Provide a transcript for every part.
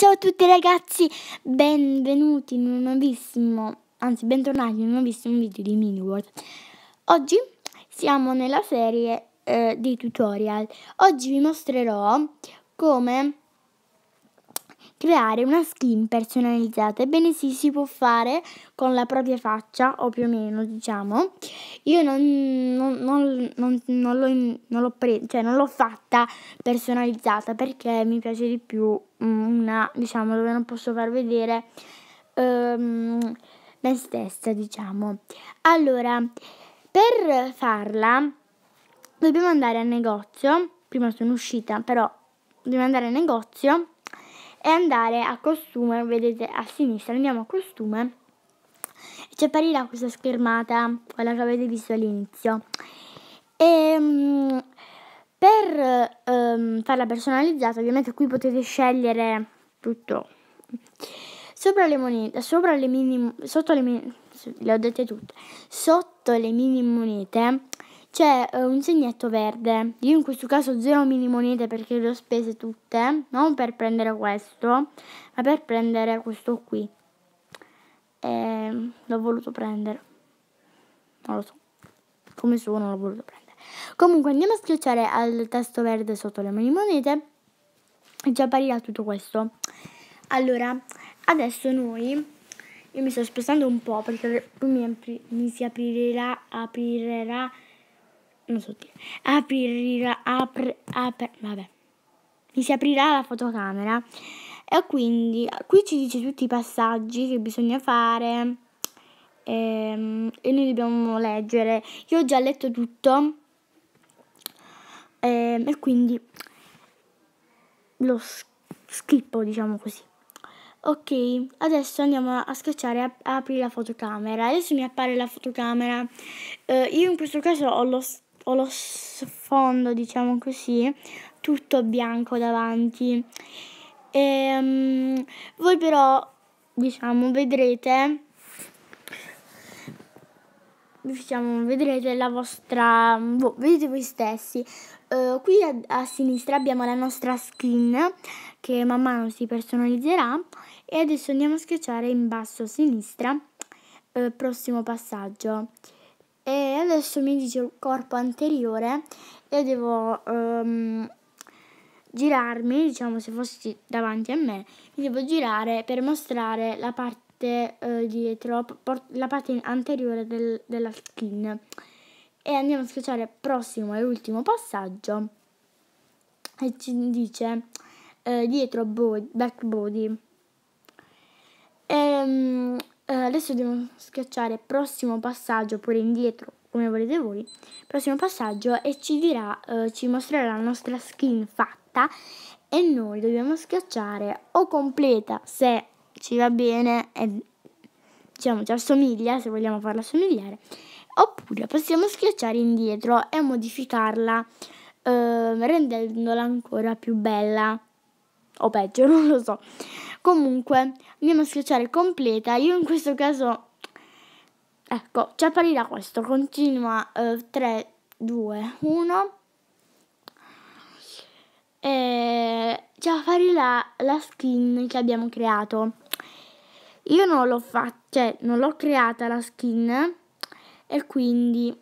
Ciao a tutti ragazzi, benvenuti in un nuovissimo, anzi bentornati in un nuovissimo video di Mini World. Oggi siamo nella serie eh, dei tutorial. Oggi vi mostrerò come creare una skin personalizzata. Ebbene sì, si può fare con la propria faccia o più o meno, diciamo. Io non, non, non, non l'ho, l'ho pre- cioè non l'ho fatta personalizzata perché mi piace di più una, diciamo, dove non posso far vedere um, me stessa, diciamo. Allora, per farla dobbiamo andare al negozio. Prima sono uscita, però dobbiamo andare al negozio e andare a costume, vedete a sinistra andiamo a costume e ci apparirà questa schermata, quella che avete visto all'inizio. Ehm, per um, farla personalizzata ovviamente qui potete scegliere tutto. Sopra le monete, sopra le mini, sotto le mini, le ho dette tutte, sotto le mini monete c'è eh, un segnetto verde. Io in questo caso zero mini monete perché le ho spese tutte, non per prendere questo, ma per prendere questo qui. E ehm, l'ho voluto prendere. Non lo so. Come sono l'ho voluto prendere. Comunque andiamo a schiacciare al tasto verde sotto le mini monete e ci apparirà tutto questo. Allora, adesso noi... Io mi sto spostando un po' perché poi mi, mi si aprirà, aprirà non so dire, aprirà, apr, apr, vabbè, mi si aprirà la fotocamera e quindi qui ci dice tutti i passaggi che bisogna fare ehm, e noi dobbiamo leggere. Io ho già letto tutto ehm, e quindi lo schippo, diciamo così. Ok, adesso andiamo a schiacciare a, a la fotocamera. Adesso mi appare la fotocamera. Eh, io in questo caso ho lo ho lo sfondo, diciamo così, tutto bianco davanti. E, um, voi però, diciamo, vedrete diciamo, vedrete la vostra, boh, vedete voi stessi. Uh, qui a, a, sinistra abbiamo la nostra skin che man mano si personalizzerà e adesso andiamo a schiacciare in basso a sinistra, uh, prossimo passaggio e adesso mi dice il corpo anteriore e devo um, girarmi, diciamo se fossi davanti a me, mi devo girare per mostrare la parte uh, dietro, la parte anteriore del, della skin. E andiamo a schiacciare prossimo e ultimo passaggio e ci dice uh, dietro body, back body. E, um, eh, adesso devo schiacciare prossimo passaggio pure indietro come volete voi prossimo passaggio e ci dirà eh, ci mostrerà la nostra skin fatta e noi dobbiamo schiacciare o completa se ci va bene e diciamo ci assomiglia se vogliamo farla assomigliare oppure possiamo schiacciare indietro e modificarla eh, rendendola ancora più bella o peggio non lo so Comunque, andiamo a schiacciare completa. Io in questo caso... Ecco, ci apparirà questo. Continua eh, 3, 2, 1. E ci apparirà la skin che abbiamo creato. Io non l'ho fatta, cioè non l'ho creata la skin e quindi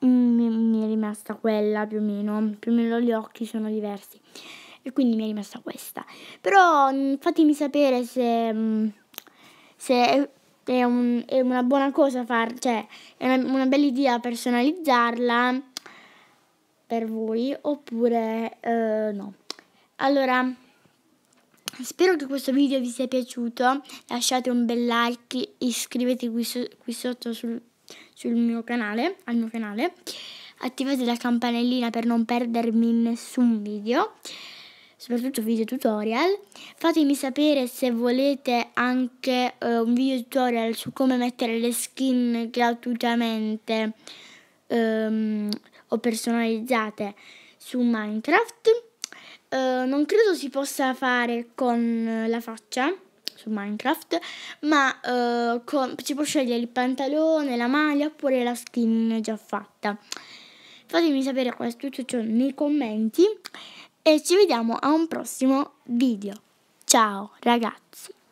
mi, mi è rimasta quella più o meno. Più o meno gli occhi sono diversi e quindi mi è rimasta questa. Però mm, fatemi sapere se, mm, se è, un, è, una buona cosa far, cioè è una, una bella idea personalizzarla per voi oppure eh, no. Allora, spero che questo video vi sia piaciuto, lasciate un bel like, iscrivetevi qui, so, qui sotto sul, sul mio canale, al mio canale, attivate la campanellina per non perdermi nessun video soprattutto video tutorial. Fatemi sapere se volete anche eh, un video tutorial su come mettere le skin gratuitamente ehm, o personalizzate su Minecraft. Eh, non credo si possa fare con la faccia su Minecraft, ma eh, con, si può scegliere il pantalone, la maglia oppure la skin già fatta. Fatemi sapere questo tutto ciò nei commenti e ci vediamo a un prossimo video. Ciao ragazzi!